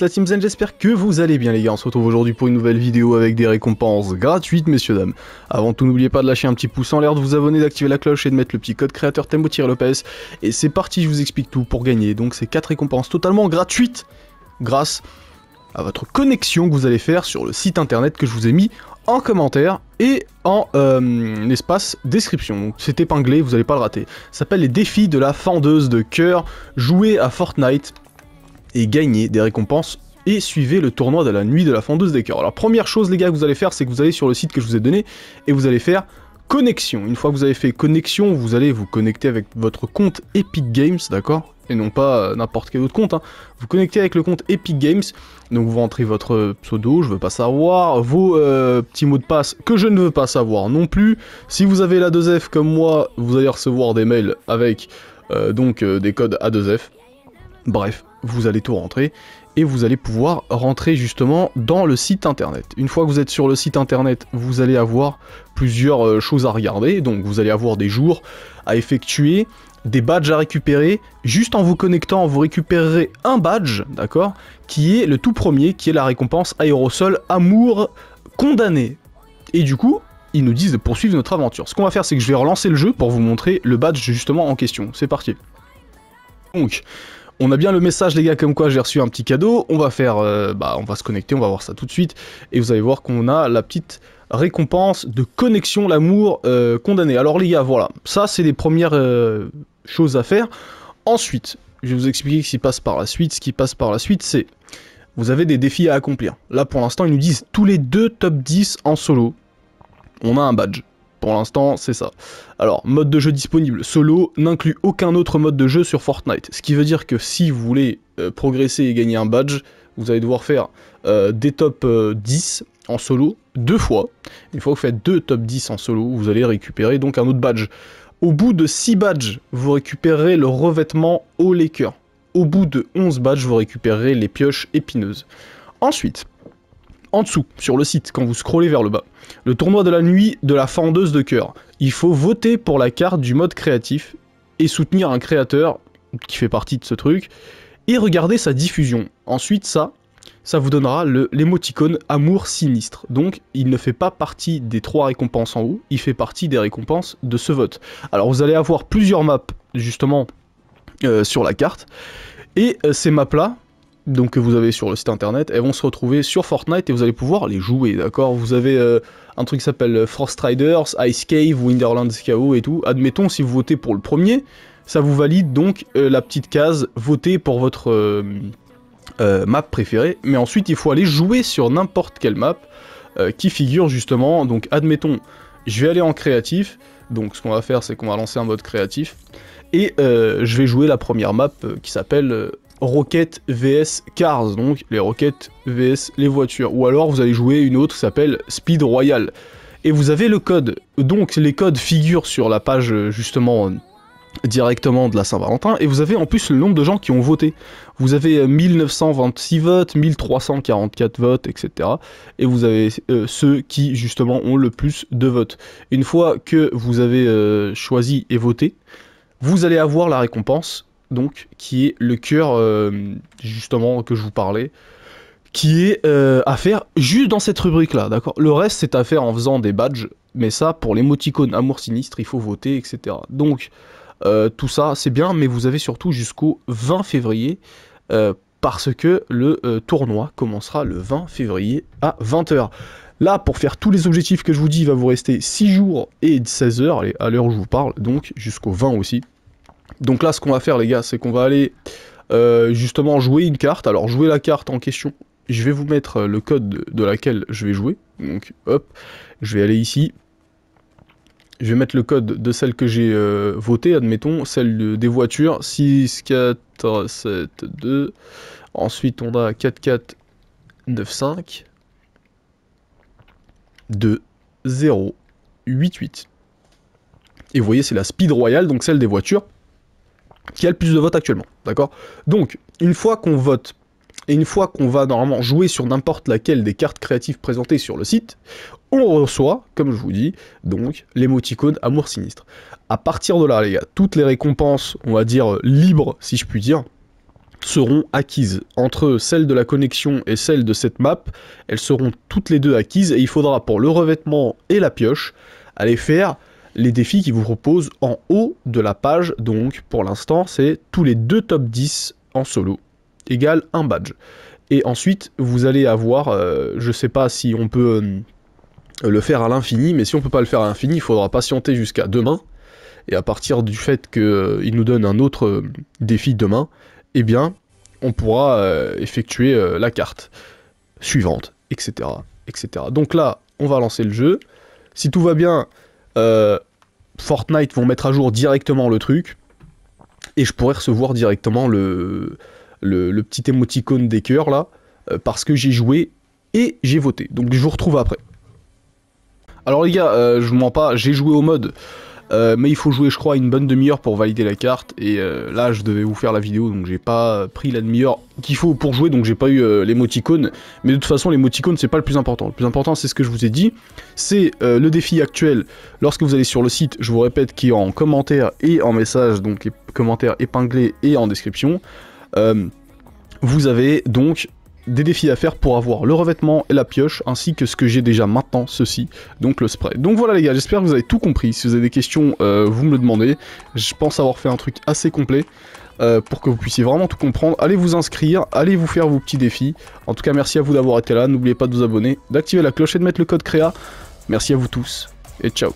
la j'espère que vous allez bien les gars, on se retrouve aujourd'hui pour une nouvelle vidéo avec des récompenses gratuites messieurs dames. Avant tout n'oubliez pas de lâcher un petit pouce en l'air, de vous abonner, d'activer la cloche et de mettre le petit code créateur Tembo-Lopez. Et c'est parti, je vous explique tout pour gagner, donc ces 4 récompenses totalement gratuites grâce à votre connexion que vous allez faire sur le site internet que je vous ai mis en commentaire et en euh, espace description. c'est épinglé, vous allez pas le rater. Ça s'appelle les défis de la fendeuse de cœur jouée à Fortnite et des récompenses et suivez le tournoi de la nuit de la fondeuse des Coeurs. Alors première chose les gars que vous allez faire, c'est que vous allez sur le site que je vous ai donné et vous allez faire connexion. Une fois que vous avez fait connexion, vous allez vous connecter avec votre compte Epic Games, d'accord Et non pas euh, n'importe quel autre compte. Hein. Vous connectez avec le compte Epic Games. Donc vous rentrez votre euh, pseudo, je veux pas savoir, vos euh, petits mots de passe que je ne veux pas savoir non plus. Si vous avez la 2F comme moi, vous allez recevoir des mails avec donc des codes A2F. Bref, vous allez tout rentrer et vous allez pouvoir rentrer justement dans le site internet. Une fois que vous êtes sur le site internet, vous allez avoir plusieurs euh, choses à regarder. Donc vous allez avoir des jours à effectuer, des badges à récupérer. Juste en vous connectant, vous récupérerez un badge, d'accord Qui est le tout premier, qui est la récompense aérosol amour condamné. Et du coup, ils nous disent de poursuivre notre aventure. Ce qu'on va faire, c'est que je vais relancer le jeu pour vous montrer le badge justement en question. C'est parti. Donc, on a bien le message, les gars, comme quoi j'ai reçu un petit cadeau. On va faire, euh, bah, on va se connecter, on va voir ça tout de suite. Et vous allez voir qu'on a la petite récompense de connexion, l'amour euh, condamné. Alors, les gars, voilà. Ça, c'est les premières euh, choses à faire. Ensuite, je vais vous expliquer ce qui passe par la suite. Ce qui passe par la suite, c'est vous avez des défis à accomplir. Là, pour l'instant, ils nous disent tous les deux top 10 en solo. On a un badge. Pour l'instant, c'est ça. Alors, mode de jeu disponible solo n'inclut aucun autre mode de jeu sur Fortnite. Ce qui veut dire que si vous voulez euh, progresser et gagner un badge, vous allez devoir faire euh, des top 10 euh, en solo deux fois. Une fois que vous faites deux top 10 en solo, vous allez récupérer donc un autre badge. Au bout de six badges, vous récupérez le revêtement au Laker. Au bout de 11 badges, vous récupérez les pioches épineuses. Ensuite, en dessous, sur le site, quand vous scrollez vers le bas. Le tournoi de la nuit de la fendeuse de cœur. Il faut voter pour la carte du mode créatif et soutenir un créateur qui fait partie de ce truc et regarder sa diffusion. Ensuite, ça, ça vous donnera l'émoticône Amour Sinistre. Donc, il ne fait pas partie des trois récompenses en haut, il fait partie des récompenses de ce vote. Alors, vous allez avoir plusieurs maps, justement, euh, sur la carte. Et euh, ces maps-là, donc que vous avez sur le site internet, elles vont se retrouver sur Fortnite et vous allez pouvoir les jouer, d'accord Vous avez euh, un truc qui s'appelle euh, Frost Riders, Ice Cave, Winterland KO et tout. Admettons, si vous votez pour le premier, ça vous valide donc euh, la petite case voter pour votre map préférée. Mais ensuite, il faut aller jouer sur n'importe quelle map qui figure justement. Donc, admettons, je vais aller en créatif. Donc, ce qu'on va faire, c'est qu'on va lancer un mode créatif et je vais jouer la première map qui s'appelle Rocket vs Cars, donc les roquettes vs les voitures. Ou alors vous allez jouer une autre qui s'appelle Speed Royal. Et vous avez le code. Donc les codes figurent sur la page euh, justement directement de la Saint-Valentin et vous avez en plus le nombre de gens qui ont voté. Vous avez 1926 euh, votes, 1344 votes, etc. Et vous avez euh, ceux qui justement ont le plus de votes. Une fois que vous avez choisi et voté, vous allez avoir la récompense donc, qui est le cœur, euh, justement, que je vous parlais, qui est euh, à faire juste dans cette rubrique-là, d'accord Le reste, c'est à faire en faisant des badges, mais ça, pour les l'émoticône amour sinistre, il faut voter, etc. Donc, euh, tout ça, c'est bien, mais vous avez surtout jusqu'au 20 février, parce que le tournoi commencera le 20 février à 20h. Là, pour faire tous les objectifs que je vous dis, il va vous rester 6 jours et 16 heures, à l'heure où je vous parle, donc jusqu'au 20 aussi. Donc là, ce qu'on va faire, les gars, c'est qu'on va aller euh, justement jouer une carte. Alors, jouer la carte en question, je vais vous mettre euh, le code de, laquelle je vais jouer. Donc, hop, je vais aller ici. Je vais mettre le code de celle que j'ai euh, votée, admettons, celle des voitures. 6, 4, 7, 2. Ensuite, on a 4, 4, 9, 5. 2, 0, 8, 8. Et vous voyez, c'est la Speed Royale, donc celle des voitures qui a le plus de votes actuellement. D'accord Donc, une fois qu'on vote et une fois qu'on va normalement jouer sur n'importe laquelle des cartes créatives présentées sur le site, on reçoit, comme je vous dis, donc l'émoticône Amour Sinistre. À partir de là, les gars, toutes les récompenses, on va dire libres, si je puis dire, seront acquises. Entre celle de la connexion et celle de cette map, elles seront toutes les deux acquises et il faudra pour le revêtement et la pioche aller faire les défis qui vous proposent en haut de la page. Donc pour l'instant, c'est tous les deux top 10 en solo égale un badge. Et ensuite, vous allez avoir, je euh, je sais pas si on peut euh, le faire à l'infini, mais si on ne peut pas le faire à l'infini, il faudra patienter jusqu'à demain. Et à partir du fait qu'il euh, nous donne un autre défi demain, eh bien, on pourra effectuer la carte suivante, etc., etc. Donc là, on va lancer le jeu. Si tout va bien, euh, Fortnite vont mettre à jour directement le truc et je pourrais recevoir directement le, le, petit émoticône des cœurs là euh, parce que j'ai joué et j'ai voté. Donc je vous retrouve après. Alors les gars, euh, je vous mens pas, j'ai joué au mode euh, mais il faut jouer, je crois, une bonne demi-heure pour valider la carte. Et euh, là, je devais vous faire la vidéo, donc j'ai pas pris la demi-heure qu'il faut pour jouer, donc j'ai pas eu euh, les l'émoticône. Mais de toute façon, l'émoticône, c'est pas le plus important. Le plus important, c'est ce que je vous ai dit. C'est le défi actuel. Lorsque vous allez sur le site, je vous répète, qui a en commentaire et en message, donc les commentaires épinglés et en description. vous avez donc des défis à faire pour avoir le revêtement et la pioche, ainsi que ce que j'ai déjà maintenant, ceci, donc le spray. Donc voilà les gars, j'espère que vous avez tout compris. Si vous avez des questions, euh, vous me le demandez. Je pense avoir fait un truc assez complet. Euh, pour que vous puissiez vraiment tout comprendre, allez vous inscrire, allez vous faire vos petits défis. En tout cas, merci à vous d'avoir été là. N'oubliez pas de vous abonner, d'activer la cloche et de mettre le code créa. Merci à vous tous et ciao